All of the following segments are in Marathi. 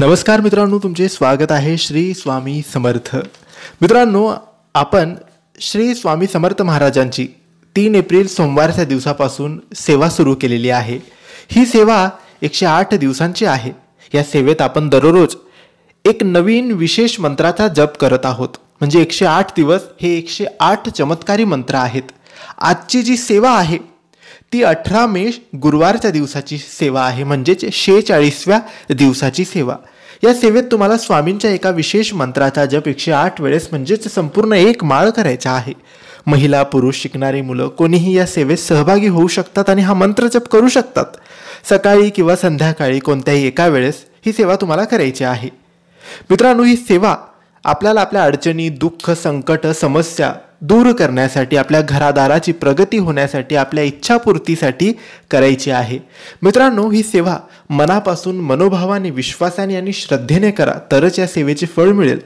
नमस्कार मित्रांनो तुमचे स्वागत आहे श्री स्वामी समर्थ मित्रांनो आपण श्री स्वामी समर्थ महाराजांची तीन एप्रिल सोमवारच्या दिवसापासून सेवा सुरू केलेली आहे ही सेवा एकशे आठ दिवसांची आहे या सेवेत आपण दररोज एक नवीन विशेष मंत्राचा जप करत आहोत म्हणजे एकशे आठ दिवस हे एकशे आठ चमत्कारी मंत्र आहेत आजची जी सेवा आहे ती अठरा मे गुरुवारच्या दिवसाची सेवा आहे म्हणजेच शेचाळीसव्या दिवसाची सेवा या सेवेत तुम्हाला स्वामींच्या एका विशेष मंत्राचा जप एकशे आठ वेळेस म्हणजेच संपूर्ण एक माळ करायचा आहे महिला पुरुष शिकणारी मुलं कोणीही या सेवेत सहभागी होऊ शकतात आणि हा मंत्र जप करू शकतात सकाळी किंवा संध्याकाळी कोणत्याही एका वेळेस ही सेवा तुम्हाला करायची आहे मित्रांनो ही सेवा आपल्याला आपल्या अडचणी दुःख संकट समस्या दूर करण्यासाठी आपल्या घरादाराची प्रगती होण्यासाठी आपल्या इच्छापूर्तीसाठी करायची आहे मित्रांनो ही सेवा मनापासून मनोभावाने विश्वासाने आणि श्रद्धेने करा तरच या सेवेचे फळ मिळेल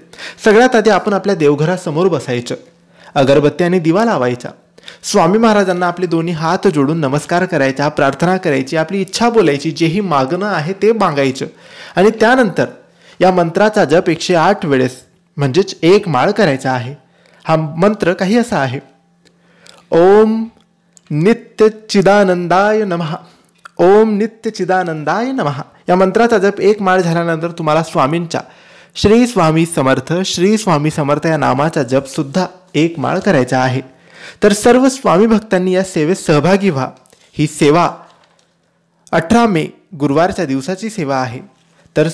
सगळ्यात आधी आपण आपल्या देवघरासमोर बसायचं अगरबत्ती आणि दिवा लावायचा स्वामी महाराजांना आपले दोन्ही हात जोडून नमस्कार करायचा प्रार्थना करायची आपली इच्छा बोलायची जेही मागणं आहे ते मागायचं आणि त्यानंतर या मंत्राचा जप एकशे आठ वेळेस म्हणजेच एक माळ करायचा आहे हा मंत्र काही असा आहे ओम नित्य चिदानंदाय नमहा ओम नित्य चिदानंदाय नमहा या मंत्राचा जप एक माळ झाल्यानंतर तुम्हाला स्वामींच्या श्री स्वामी समर्थ श्री स्वामी समर्थ या नामाचा जप सुद्धा एक माळ करायचा आहे तर सर्व स्वामी भक्तांनी या सेवेत सहभागी व्हा ही सेवा अठरा मे गुरुवारच्या दिवसाची सेवा आहे तर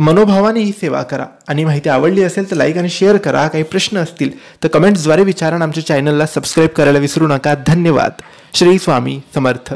मनोभावाने ही सेवा करा आणि माहिती आवडली असेल तर लाईक आणि शेअर करा काही प्रश्न असतील तर कमेंट्सद्वारे विचारा आमच्या चॅनलला सबस्क्राईब करायला विसरू नका धन्यवाद श्री स्वामी समर्थ